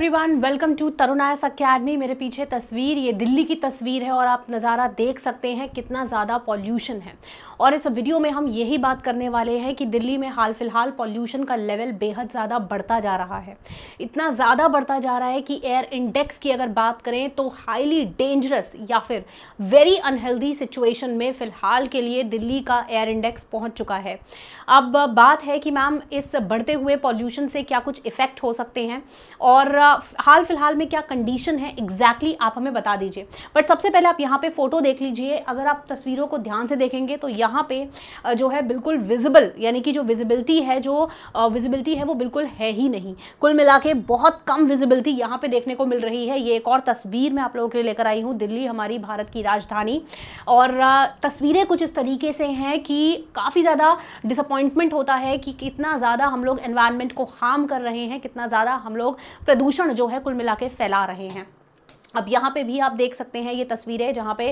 Everyone welcome to Tarunayas academy मेरे पीछे तस्वीर ये दिल्ली की तस्वीर है और आप नज़ारा देख सकते हैं कितना ज़्यादा पॉल्यूशन है और इस वीडियो में हम यही बात करने वाले हैं कि दिल्ली में हाल फिलहाल पॉल्यूशन का लेवल बेहद ज़्यादा बढ़ता जा रहा है इतना ज़्यादा बढ़ता जा रहा है कि एयर इंडेक्स की अगर बात करें तो हाईली डेंजरस या फिर वेरी अनहेल्दी सिचुएशन में फ़िलहाल के लिए दिल्ली का एयर इंडेक्स पहुँच चुका है अब बात है कि मैम इस बढ़ते हुए पॉल्यूशन से क्या कुछ इफ़ेक्ट हो सकते हैं और हाल फिलहाल में क्या कंडीशन है एग्जैक्टली exactly आप हमें बता दीजिए बट सबसे पहले आप यहाँ पे फ़ोटो देख लीजिए अगर आप तस्वीरों को ध्यान से देखेंगे तो यहाँ पे जो है बिल्कुल विजिबल यानी कि जो विजिबिलिटी है जो विजिबिलिटी है वो बिल्कुल है ही नहीं कुल मिला के बहुत कम विजिबिलिटी यहाँ पे देखने को मिल रही है ये एक और तस्वीर मैं आप लोगों के लिए लेकर आई हूँ दिल्ली हमारी भारत की राजधानी और तस्वीरें कुछ इस तरीके से हैं कि काफ़ी ज़्यादा डिसअपॉइंटमेंट होता है कि कितना ज़्यादा हम लोग एनवायरमेंट को हार्म कर रहे हैं कितना ज़्यादा हम लोग प्रदूषण प्रदूषण जो है कुल मिला फैला रहे हैं अब यहाँ पे भी आप देख सकते हैं ये तस्वीरें जहाँ पे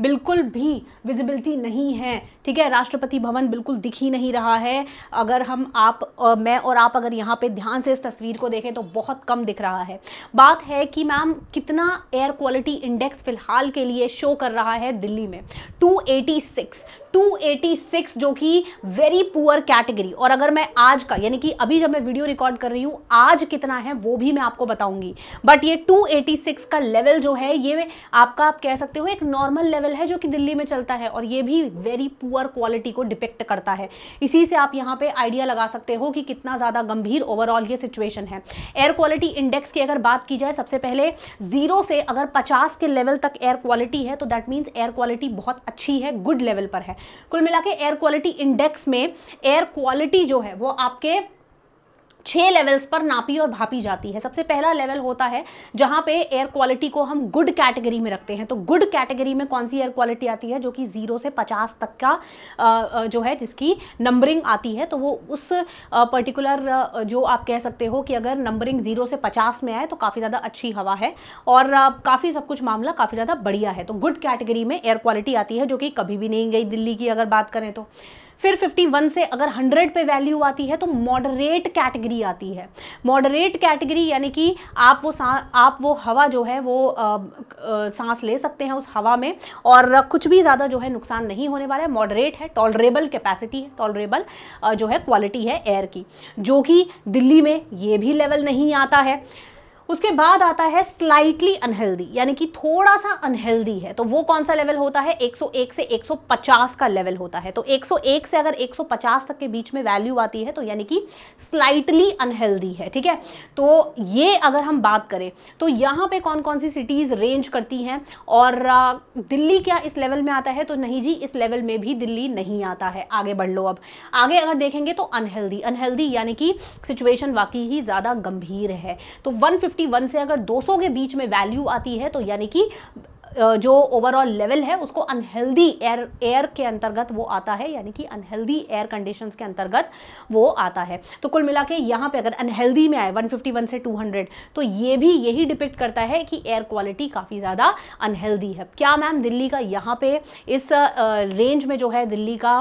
बिल्कुल भी विजिबिलिटी नहीं है ठीक है राष्ट्रपति भवन बिल्कुल दिख ही नहीं रहा है अगर हम आप आ, मैं और आप अगर यहाँ पे ध्यान से इस तस्वीर को देखें तो बहुत कम दिख रहा है बात है कि मैम कितना एयर क्वालिटी इंडेक्स फ़िलहाल के लिए शो कर रहा है दिल्ली में 286 286 जो कि वेरी पुअर कैटेगरी और अगर मैं आज का यानी कि अभी जब मैं वीडियो रिकॉर्ड कर रही हूँ आज कितना है वो भी मैं आपको बताऊंगी बट ये 286 का लेवल जो है ये आपका आप कह सकते हो एक नॉर्मल लेवल है जो कि दिल्ली में चलता है और ये भी वेरी पुअर क्वालिटी को डिपेक्ट करता है इसी से आप यहाँ पे आइडिया लगा सकते हो कि कितना ज़्यादा गंभीर ओवरऑल ये सिचुएशन है एयर क्वालिटी इंडेक्स की अगर बात की जाए सबसे पहले जीरो से अगर पचास के लेवल तक एयर क्वालिटी है तो दैट मीन्स एयर क्वालिटी बहुत अच्छी है गुड लेवल पर है कुल मिला के एयर क्वालिटी इंडेक्स में एयर क्वालिटी जो है वो आपके छः लेवल्स पर नापी और भापी जाती है सबसे पहला लेवल होता है जहाँ पे एयर क्वालिटी को हम गुड कैटेगरी में रखते हैं तो गुड कैटेगरी में कौन सी एयर क्वालिटी आती है जो कि ज़ीरो से पचास तक का जो है जिसकी नंबरिंग आती है तो वो उस पर्टिकुलर जो आप कह सकते हो कि अगर नंबरिंग ज़ीरो से पचास में आए तो काफ़ी ज़्यादा अच्छी हवा है और काफ़ी सब कुछ मामला काफ़ी ज़्यादा बढ़िया है तो गुड कैटेगरी में एयर क्वालिटी आती है जो कि कभी भी नहीं गई दिल्ली की अगर बात करें तो फिर 51 से अगर 100 पे वैल्यू आती है तो मॉडरेट कैटेगरी आती है मॉडरेट कैटेगरी यानी कि आप वो आप वो हवा जो है वो आ, आ, सांस ले सकते हैं उस हवा में और कुछ भी ज़्यादा जो है नुकसान नहीं होने वाला है मॉडरेट है टॉलरेबल कैपेसिटी है टॉलरेबल जो है क्वालिटी है एयर की जो कि दिल्ली में ये भी लेवल नहीं आता है उसके बाद आता है स्लाइटली अनहेल्दी यानी कि थोड़ा सा अनहेल्दी है तो वो कौन सा लेवल होता है 101 से 150 का लेवल होता है तो 101 से अगर 150 तक के बीच में वैल्यू आती है तो यानी कि स्लाइटली अनहेल्दी है ठीक है तो ये अगर हम बात करें तो यहाँ पे कौन कौन सी सिटीज़ रेंज करती हैं और दिल्ली क्या इस लेवल में आता है तो नहीं जी इस लेवल में भी दिल्ली नहीं आता है आगे बढ़ लो अब आगे अगर देखेंगे तो अनहेल्दी अनहेल्दी यानी कि सिचुएशन वाकई ही ज़्यादा गंभीर है तो वन 151 से अगर 200 के बीच में वैल्यू आती है तो यानी कि जो ओवरऑल लेवल है उसको अनहेल्दी एयर एयर के अंतर्गत वो आता है यानी कि अनहेल्दी एयर कंडीशन के अंतर्गत वो आता है तो कुल मिला के यहाँ पर अगर अनहेल्दी में आए 151 से 200 तो ये भी यही डिपेक्ट करता है कि एयर क्वालिटी काफ़ी ज़्यादा अनहेल्दी है क्या मैम दिल्ली का यहाँ पे इस रेंज में जो है दिल्ली का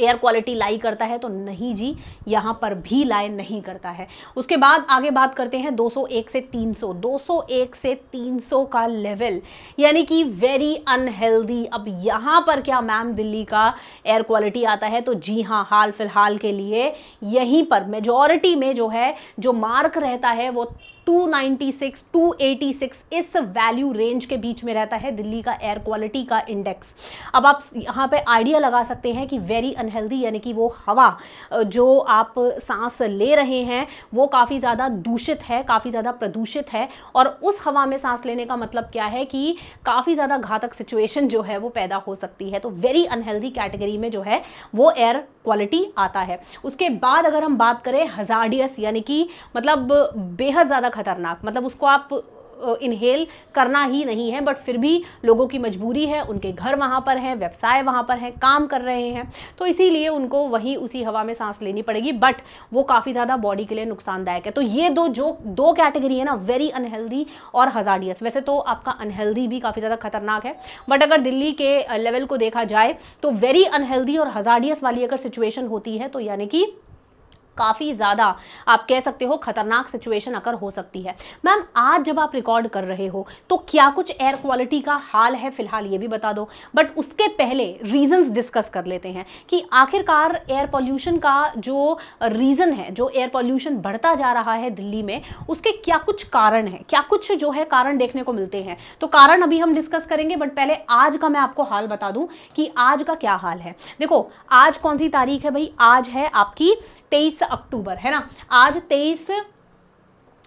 एयर क्वालिटी लाई करता है तो नहीं जी यहाँ पर भी लाई नहीं करता है उसके बाद आगे बात करते हैं 201 से 300 201 से 300 का लेवल यानी कि वेरी अनहेल्दी अब यहाँ पर क्या मैम दिल्ली का एयर क्वालिटी आता है तो जी हाँ हाल फिलहाल के लिए यहीं पर मेजॉरिटी में जो है जो मार्क रहता है वो 296 286 इस वैल्यू रेंज के बीच में रहता है दिल्ली का एयर क्वालिटी का इंडेक्स अब आप यहाँ पे आइडिया लगा सकते हैं कि वेरी अनहेल्दी यानी कि वो हवा जो आप सांस ले रहे हैं वो काफ़ी ज़्यादा दूषित है काफ़ी ज़्यादा प्रदूषित है और उस हवा में सांस लेने का मतलब क्या है कि काफ़ी ज़्यादा घातक सिचुएशन जो है वो पैदा हो सकती है तो वेरी अनहेल्दी कैटेगरी में जो है वो एयर क्वालिटी आता है उसके बाद अगर हम बात करें हजारडियस यानी कि मतलब बेहद ज़्यादा खतरनाक मतलब उसको आप इनहेल करना ही नहीं है बट फिर भी लोगों की मजबूरी है उनके घर वहाँ पर हैं व्यवसाय वहाँ पर हैं काम कर रहे हैं तो इसीलिए उनको वहीं उसी हवा में सांस लेनी पड़ेगी बट वो काफ़ी ज़्यादा बॉडी के लिए नुकसानदायक है तो ये दो जो दो कैटेगरी है ना वेरी अनहेल्दी और हजारडियस वैसे तो आपका अनहेल्दी भी काफ़ी ज़्यादा खतरनाक है बट अगर दिल्ली के लेवल को देखा जाए तो वेरी अनहेल्दी और हजारडियस वाली अगर सिचुएशन होती है तो यानी कि काफ़ी ज़्यादा आप कह सकते हो खतरनाक सिचुएशन अगर हो सकती है मैम आज जब आप रिकॉर्ड कर रहे हो तो क्या कुछ एयर क्वालिटी का हाल है फिलहाल ये भी बता दो बट उसके पहले रीजंस डिस्कस कर लेते हैं कि आखिरकार एयर पॉल्यूशन का जो रीज़न है जो एयर पॉल्यूशन बढ़ता जा रहा है दिल्ली में उसके क्या कुछ कारण है क्या कुछ जो है कारण देखने को मिलते हैं तो कारण अभी हम डिस्कस करेंगे बट पहले आज का मैं आपको हाल बता दूं कि आज का क्या हाल है देखो आज कौन सी तारीख है भाई आज है आपकी तेईस अक्टूबर है ना आज तेईस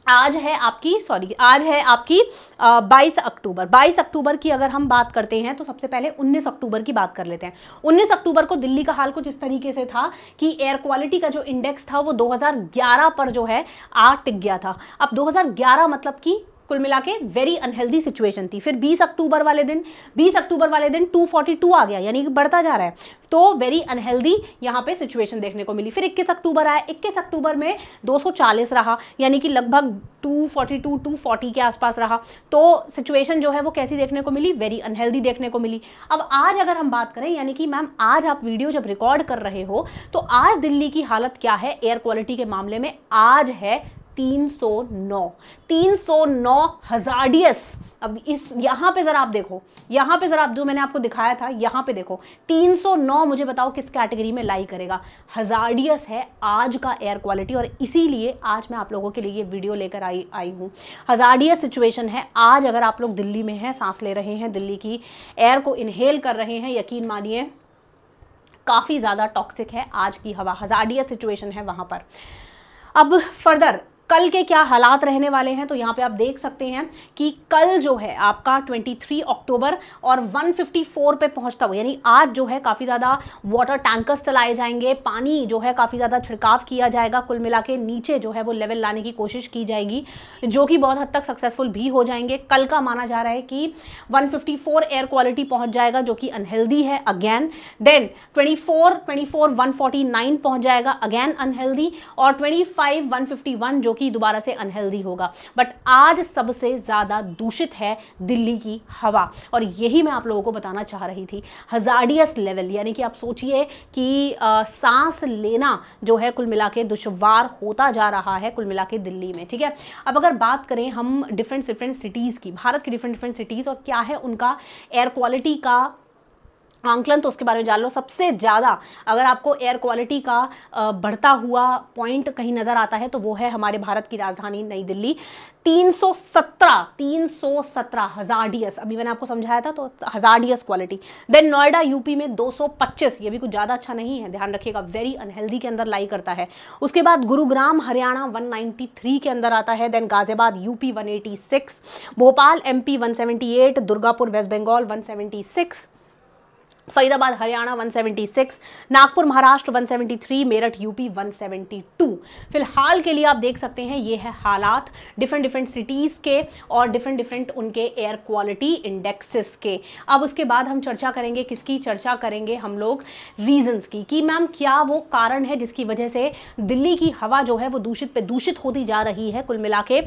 आज है आपकी सॉरी आज है आपकी बाईस अक्टूबर बाईस अक्टूबर की अगर हम बात करते हैं तो सबसे पहले उन्नीस अक्टूबर की बात कर लेते हैं उन्नीस अक्टूबर को दिल्ली का हाल कुछ इस तरीके से था कि एयर क्वालिटी का जो इंडेक्स था वो 2011 पर जो है आठ टिक गया था अब 2011 मतलब कि कुल मिला के वेरी अनहेल्दी सिचुएशन थी फिर 20 अक्टूबर वाले दिन 20 अक्टूबर वाले दिन 242 आ गया यानी कि बढ़ता जा रहा है तो वेरी अनहेल्दी यहाँ पे सिचुएशन देखने को मिली फिर 21 अक्टूबर आया 21 अक्टूबर में 240 रहा यानी कि लगभग 242 240 के आसपास रहा तो सिचुएशन जो है वो कैसी देखने को मिली वेरी अनहेल्दी देखने को मिली अब आज अगर हम बात करें यानी कि मैम आज आप वीडियो जब रिकॉर्ड कर रहे हो तो आज दिल्ली की हालत क्या है एयर क्वालिटी के मामले में आज है 309 309 हजार्डियस अब इस यहाँ पे ज़रा आप देखो यहाँ पे ज़रा आप जो मैंने आपको दिखाया था यहाँ पे देखो 309 मुझे बताओ किस कैटेगरी में लाई करेगा हजार्डियस है आज का एयर क्वालिटी और इसीलिए आज मैं आप लोगों के लिए ये वीडियो लेकर आई आई हूँ हजार्डियस सिचुएशन है आज अगर आप लोग दिल्ली में हैं सांस ले रहे हैं दिल्ली की एयर को इनहेल कर रहे हैं यकीन मानिए काफ़ी ज़्यादा टॉक्सिक है आज की हवा हजार्डियस सिचुएशन है वहाँ पर अब फर्दर कल के क्या हालात रहने वाले हैं तो यहाँ पे आप देख सकते हैं कि कल जो है आपका 23 अक्टूबर और 154 पे पहुँचता हुआ यानी आज जो है काफ़ी ज़्यादा वाटर टैंकर्स चलाए जाएंगे पानी जो है काफ़ी ज़्यादा छिड़काव किया जाएगा कुल मिला के नीचे जो है वो लेवल लाने की कोशिश की जाएगी जो कि बहुत हद तक सक्सेसफुल भी हो जाएंगे कल का माना जा रहा है कि वन एयर क्वालिटी पहुंच जाएगा जो कि अनहेल्दी है अगैन देन 24 24 149 पहुंच जाएगा अगैन अनहेल्दी और ट्वेंटी फाइव जो कि दोबारा से अनहेल्दी होगा बट आज सबसे ज़्यादा दूषित है दिल्ली की हवा और यही मैं आप लोगों को बताना चाह रही थी हजार्डियस लेवल यानी कि आप सोचिए कि आ, सांस लेना जो है कुल मिला के दुशवार होता जा रहा है कुल मिला के दिल्ली में ठीक है अब अगर बात करें हम डिफरेंट डिफरेंट सिटीज़ की भारत की डिफरेंट डिफरेंट सिटीज़ और क्या है उनका एयर क्वालिटी का आंकलन तो उसके बारे में जान लो सबसे ज़्यादा अगर आपको एयर क्वालिटी का बढ़ता हुआ पॉइंट कहीं नज़र आता है तो वो है हमारे भारत की राजधानी नई दिल्ली 317 317 हज़ार डीएस अभी मैंने आपको समझाया था तो हज़ार डीएस क्वालिटी देन नोएडा यूपी में 225 ये भी कुछ ज़्यादा अच्छा नहीं है ध्यान रखिएगा वेरी अनहेल्दी के अंदर लाई करता है उसके बाद गुरुग्राम हरियाणा 193 के अंदर आता है then Ghaziabad UP 186 Bhopal MP 178 Durgapur West Bengal 176 Faridabad Haryana 176, Nagpur Maharashtra 173, Meerut UP 172. फिलहाल के लिए आप देख सकते हैं ये है हालात डिफरेंट डिफरेंट सिटीज़ के और डिफरेंट डिफरेंट उनके एयर क्वालिटी इंडेक्सेस के अब उसके बाद हम चर्चा करेंगे किसकी चर्चा करेंगे हम लोग रीजंस की कि मैम क्या वो कारण है जिसकी वजह से दिल्ली की हवा जो है वो दूषित पे दूषित होती जा रही है कुल मिला के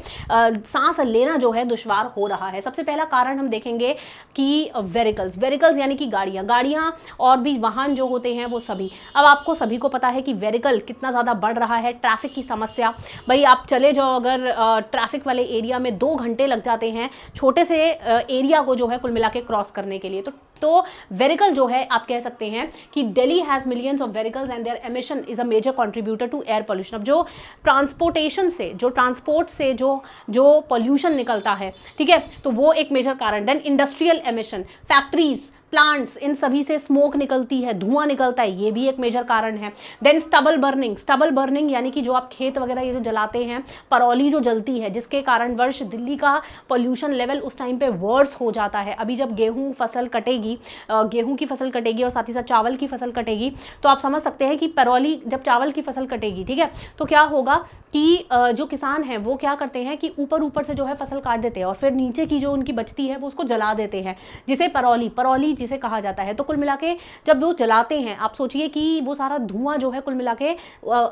सांस लेना जो है दुशवार हो रहा है सबसे पहला कारण हम देखेंगे कि वेरिकल्स वेरिकल्स यानी कि गाड़ियाँ गाड़ियाँ गाड़ियाँ और भी वाहन जो होते हैं वो सभी अब आपको सभी को पता है कि वेरिकल कितना ज़्यादा बढ़ रहा है ट्रैफिक की समस्या भाई आप चले जाओ अगर ट्रैफिक वाले एरिया में दो घंटे लग जाते हैं छोटे से एरिया को जो है कुल मिला क्रॉस करने के लिए तो तो वेरिकल जो है आप कह सकते हैं कि Delhi has millions of vehicles and their emission is a major contributor to air pollution अब जो ट्रांसपोर्टेशन से जो ट्रांसपोर्ट से जो जो पोल्यूशन निकलता है ठीक है तो वो एक मेजर कारण then industrial emission factories plants इन सभी से स्मोक निकलती है धुआं निकलता है ये भी एक मेजर कारण है then stubble burning stubble burning यानी कि जो आप खेत वगैरह ये जो जलाते हैं परौली जो जलती है जिसके कारण वर्ष दिल्ली का पॉल्यूशन लेवल उस टाइम पे वर्स हो जाता है अभी जब गेहूँ फसल कटेगी गेहूँ की फसल कटेगी और साथ ही साथ चावल की फसल कटेगी तो आप समझ सकते हैं कि परौली जब चावल की फसल कटेगी ठीक है तो क्या होगा कि जो किसान हैं वो क्या करते हैं कि ऊपर ऊपर से जो है फसल काट देते हैं और फिर नीचे की जो उनकी बचती है वो उसको जला देते हैं जिसे परौली परौली जिसे कहा जाता है तो कुल मिला के जब वो जलाते हैं आप सोचिए कि वो सारा धुआं जो है कुल मिला के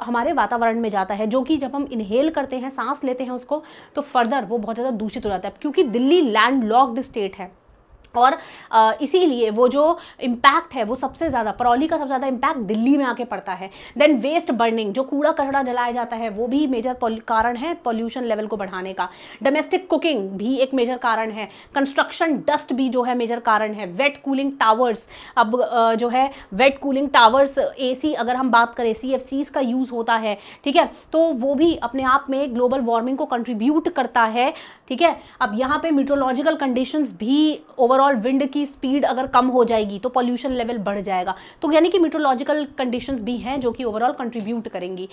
हमारे वातावरण में जाता है जो कि जब हम इनहेल करते हैं सांस लेते हैं उसको तो फर्दर वो बहुत ज़्यादा दूषित हो जाता है क्योंकि दिल्ली लैंड स्टेट है और इसीलिए वो जो इम्पैक्ट है वो सबसे ज़्यादा परौली का सबसे ज़्यादा इम्पैक्ट दिल्ली में आके पड़ता है देन वेस्ट बर्निंग जो कूड़ा कचड़ा जलाया जाता है वो भी मेजर कारण है पॉल्यूशन लेवल को बढ़ाने का डोमेस्टिक कुकिंग भी एक मेजर कारण है कंस्ट्रक्शन डस्ट भी जो है मेजर कारण है वेट कूलिंग टावर्स अब जो है वेट कूलिंग टावर्स ए अगर हम बात करें सी का यूज़ होता है ठीक है तो वो भी अपने आप में ग्लोबल वार्मिंग को कंट्रीब्यूट करता है ठीक है अब यहाँ पर मीट्रोलॉजिकल कंडीशन भी ओवर ओवरऑल विंड की स्पीड अगर कम हो जाएगी तो पॉल्यूशन लेवल बढ़ जाएगा तो यानी कि मीट्रोलॉजिकल कंडीशंस भी हैं जो कि ओवरऑल कंट्रीब्यूट करेंगी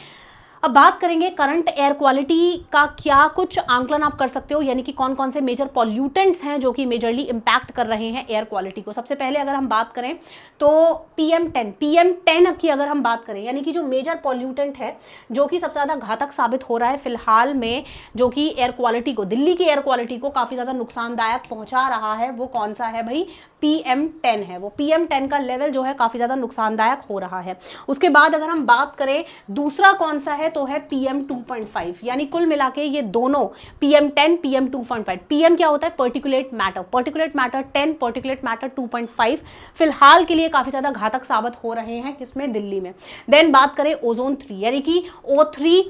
अब बात करेंगे करंट एयर क्वालिटी का क्या कुछ आंकलन आप कर सकते हो यानी कि कौन कौन से मेजर पॉल्यूटेंट्स हैं जो कि मेजरली इम्पैक्ट कर रहे हैं एयर क्वालिटी को सबसे पहले अगर हम बात करें तो P M ten P M ten की अगर हम बात करें यानी कि जो मेजर पॉल्यूटेंट है जो कि सबसे ज़्यादा घातक साबित हो रहा है फिलहाल में जो कि एयर क्वालिटी को दिल्ली की एयर क्वालिटी को काफ़ी ज़्यादा नुकसानदायक पहुँचा रहा है वो कौन सा है भाई पी एम टेन है वो पी एम टेन का लेवल जो है काफ़ी ज़्यादा नुकसानदायक हो रहा है उसके बाद अगर हम बात करें दूसरा कौन सा है है तो है पीएम 2.5 यानी कुल मिला के ये दोनों पीएम 10 पीएम 2.5 पीएम क्या होता है particulate matter particulate matter 10 particulate matter 2.5 फिलहाल के लिए काफ़ी ज़्यादा घातक साबित हो रहे हैं किसमें दिल्ली में देन बात करें ओजोन थ्री यानी कि O three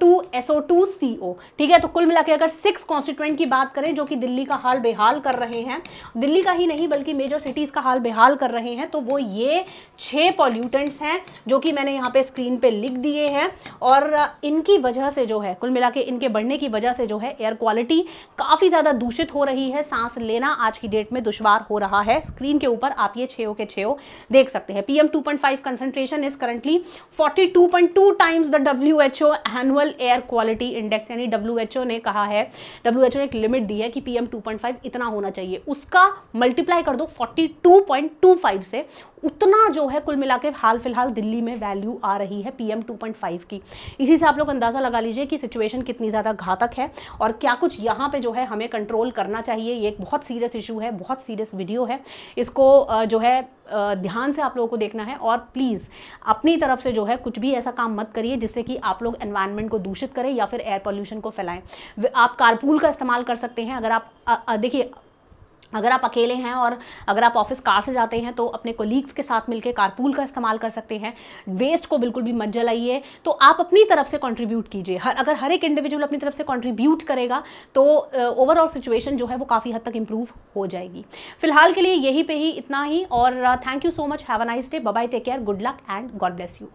two two C O ठीक है तो कुल मिला के अगर सिक्स कॉन्स्टिट्यूएंट की बात करें जो कि दिल्ली का हाल बेहाल कर रहे हैं दिल्ली का ही नहीं बल्कि मेजर सिटीज़ का हाल बेहाल कर रहे हैं तो वो ये छः पॉल्यूटेंट्स हैं जो कि मैंने यहाँ पे स्क्रीन पे लिख दिए हैं और इनकी वजह से जो है कुल मिला के इनके बढ़ने की वजह से जो है एयर क्वालिटी काफ़ी ज़्यादा दूषित हो रही है सांस लेना आज की डेट में दुशवार हो रहा है स्क्रीन के ऊपर आप ये छो के छो देख सकते हैं P M concentration is currently two times the W H O annual air quality index यानी डब्ल्यू ने कहा है डब्ल्यू ने एक लिमिट दी है कि पी एम इतना होना चाहिए उसका मल्टीप्लाई कर दो 42.25 से उतना जो है कुल मिला के हाल फिलहाल दिल्ली में वैल्यू आ रही है पीएम 2.5 की इसी से आप लोग अंदाज़ा लगा लीजिए कि सिचुएशन कितनी ज़्यादा घातक है और क्या कुछ यहाँ पे जो है हमें कंट्रोल करना चाहिए ये एक बहुत सीरियस इशू है बहुत सीरियस वीडियो है इसको जो है ध्यान से आप लोगों को देखना है और प्लीज़ अपनी तरफ से जो है कुछ भी ऐसा काम मत करिए जिससे कि आप लोग एनवायरनमेंट को दूषित करें या फिर एयर पोल्यूशन को फैलाएं आप कारपूल का इस्तेमाल कर सकते हैं अगर आप देखिए अगर आप अकेले हैं और अगर आप ऑफिस कार से जाते हैं तो अपने कोलीग्स के साथ मिलकर कारपूल का इस्तेमाल कर सकते हैं वेस्ट को बिल्कुल भी मत जलाइए तो आप अपनी तरफ से कंट्रीब्यूट कीजिए हर अगर हर एक इंडिविजुअल अपनी तरफ से कंट्रीब्यूट करेगा तो ओवरऑल uh, सिचुएशन जो है वो काफ़ी हद तक इम्प्रूव हो जाएगी फिलहाल के लिए यही पे ही इतना ही और thank you so much have a nice day bye take care good luck and God bless you